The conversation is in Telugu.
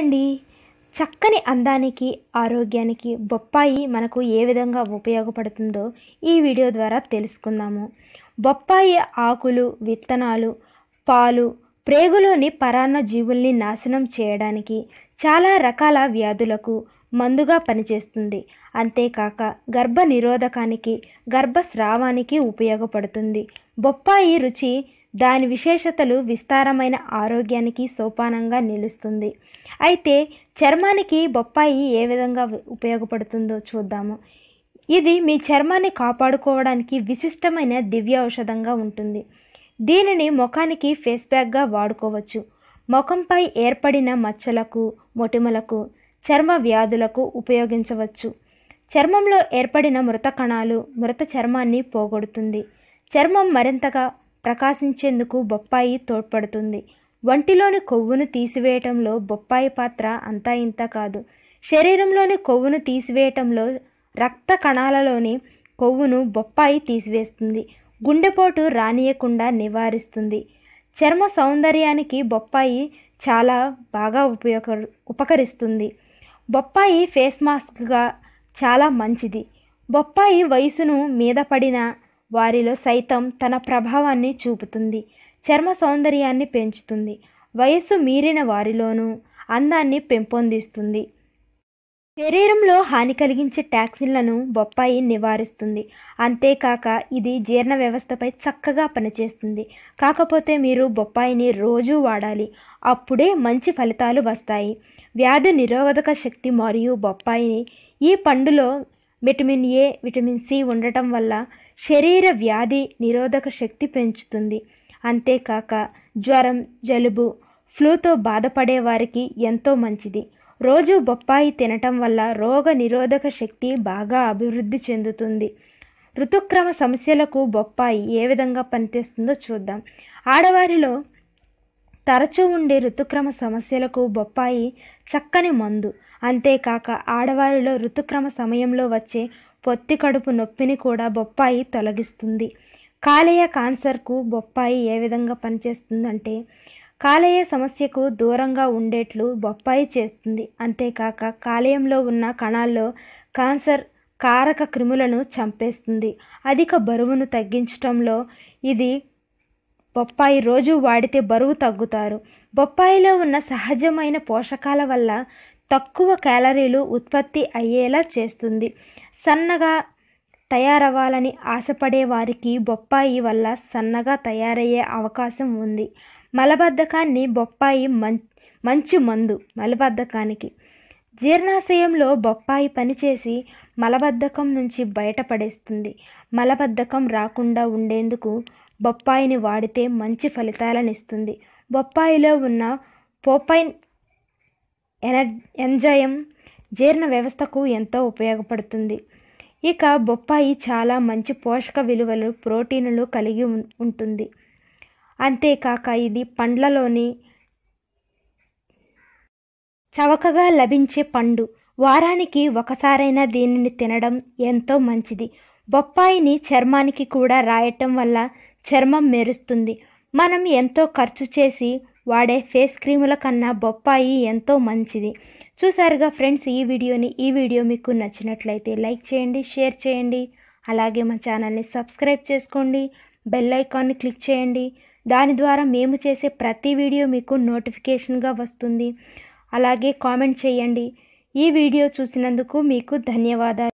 అండి చక్కని అందానికి ఆరోగ్యానికి బొప్పాయి మనకు ఏ విధంగా ఉపయోగపడుతుందో ఈ వీడియో ద్వారా తెలుసుకుందాము బొప్పాయి ఆకులు విత్తనాలు పాలు ప్రేగులోని పరాన్న జీవుల్ని నాశనం చేయడానికి చాలా రకాల వ్యాధులకు మందుగా పనిచేస్తుంది అంతేకాక గర్భ నిరోధకానికి గర్భస్రావానికి ఉపయోగపడుతుంది బొప్పాయి రుచి దాని విశేషతలు విస్తారమైన ఆరోగ్యానికి సోపానంగా నిలుస్తుంది అయితే చర్మానికి బొప్పాయి ఏ విధంగా ఉపయోగపడుతుందో చూద్దాము ఇది మీ చర్మాన్ని కాపాడుకోవడానికి విశిష్టమైన దివ్య ఔషధంగా ఉంటుంది దీనిని ముఖానికి ఫేస్ ప్యాక్గా వాడుకోవచ్చు ముఖంపై ఏర్పడిన మచ్చలకు మొటిమలకు చర్మ వ్యాధులకు ఉపయోగించవచ్చు చర్మంలో ఏర్పడిన మృత కణాలు మృత చర్మాన్ని పోగొడుతుంది చర్మం మరింతగా ప్రకాశించేందుకు బొప్పాయి తోడ్పడుతుంది వంటిలోని కొవ్వును తీసివేయటంలో బొప్పాయి పాత్ర అంతా ఇంత కాదు శరీరంలోని కొవ్వును తీసివేయటంలో రక్త కణాలలోని కొవ్వును బొప్పాయి తీసివేస్తుంది గుండెపోటు రానియకుండా నివారిస్తుంది చర్మ సౌందర్యానికి బొప్పాయి చాలా బాగా ఉపయోగ ఉపకరిస్తుంది బొప్పాయి ఫేస్ మాస్క్గా చాలా మంచిది బొప్పాయి వయసును మీద పడిన వారిలో సైతం తన ప్రభావాన్ని చూపుతుంది చర్మ సౌందర్యాన్ని పెంచుతుంది వయస్సు మీరిన వారిలోనూ అందాన్ని పెంపొందిస్తుంది శరీరంలో హాని కలిగించే టాక్సిన్లను బొప్పాయి నివారిస్తుంది అంతేకాక ఇది జీర్ణ వ్యవస్థపై చక్కగా పనిచేస్తుంది కాకపోతే మీరు బొప్పాయిని రోజూ వాడాలి అప్పుడే మంచి ఫలితాలు వస్తాయి వ్యాధి నిరోధక శక్తి మరియు బొప్పాయిని ఈ పండులో విటమిన్ ఏ విటమిన్ సి ఉండటం వల్ల శరీర వ్యాధి నిరోధక శక్తి పెంచుతుంది అంతేకాక జ్వరం జలుబు ఫ్లూతో బాధపడే వారికి ఎంతో మంచిది రోజు బొప్పాయి తినటం వల్ల రోగ నిరోధక శక్తి బాగా అభివృద్ధి చెందుతుంది ఋతుక్రమ సమస్యలకు బొప్పాయి ఏ విధంగా పనిచేస్తుందో చూద్దాం ఆడవారిలో తరచూ ఉండే ఋతుక్రమ సమస్యలకు బొప్పాయి చక్కని మందు అంతేకాక ఆడవారిలో ఋతుక్రమ సమయంలో వచ్చే పొత్తి కడుపు నొప్పిని కూడా బొప్పాయి తొలగిస్తుంది కాలేయ కాన్సర్కు బొప్పాయి ఏ విధంగా పనిచేస్తుందంటే కాలేయ సమస్యకు దూరంగా ఉండేట్లు బొప్పాయి చేస్తుంది అంతేకాక కాలేయంలో ఉన్న కణాల్లో కాన్సర్ కారక క్రిములను చంపేస్తుంది అధిక బరువును తగ్గించడంలో ఇది బొప్పాయి రోజు వాడితే బరువు తగ్గుతారు బొప్పాయిలో ఉన్న సహజమైన పోషకాల వల్ల తక్కువ క్యాలరీలు ఉత్పత్తి అయ్యేలా చేస్తుంది సన్నగా తయారవ్వాలని ఆశపడే వారికి బొప్పాయి వల్ల సన్నగా తయారయ్యే అవకాశం ఉంది మలబద్ధకాన్ని బొప్పాయి మంచి మందు మలబద్ధకానికి జీర్ణాశయంలో బొప్పాయి పనిచేసి మలబద్ధకం నుంచి బయటపడేస్తుంది మలబద్ధకం రాకుండా ఉండేందుకు బొప్పాయిని వాడితే మంచి ఫలితాలనిస్తుంది బొప్పాయిలో ఉన్న పోపైన్ ఎన ఎంజాయం జీర్ణ వ్యవస్థకు ఎంతో ఉపయోగపడుతుంది ఇక బొప్పాయి చాలా మంచి పోషక విలువలు ప్రోటీన్లు కలిగి ఉంటుంది అంతేకాక ఇది పండ్లలోని చవకగా లభించే పండు వారానికి ఒకసారైనా దీనిని తినడం ఎంతో మంచిది బొప్పాయిని చర్మానికి కూడా రాయటం వల్ల చర్మం మెరుస్తుంది మనం ఎంతో ఖర్చు చేసి వాడే ఫేస్ క్రీముల కన్నా బొప్పాయి ఎంతో మంచిది చూసారుగా ఫ్రెండ్స్ ఈ వీడియోని ఈ వీడియో మీకు నచ్చినట్లయితే లైక్ చేయండి షేర్ చేయండి అలాగే మా ఛానల్ని సబ్స్క్రైబ్ చేసుకోండి బెల్ ఐకాన్ని క్లిక్ చేయండి దాని ద్వారా మేము చేసే ప్రతి వీడియో మీకు నోటిఫికేషన్గా వస్తుంది అలాగే కామెంట్ చేయండి ఈ వీడియో చూసినందుకు మీకు ధన్యవాదాలు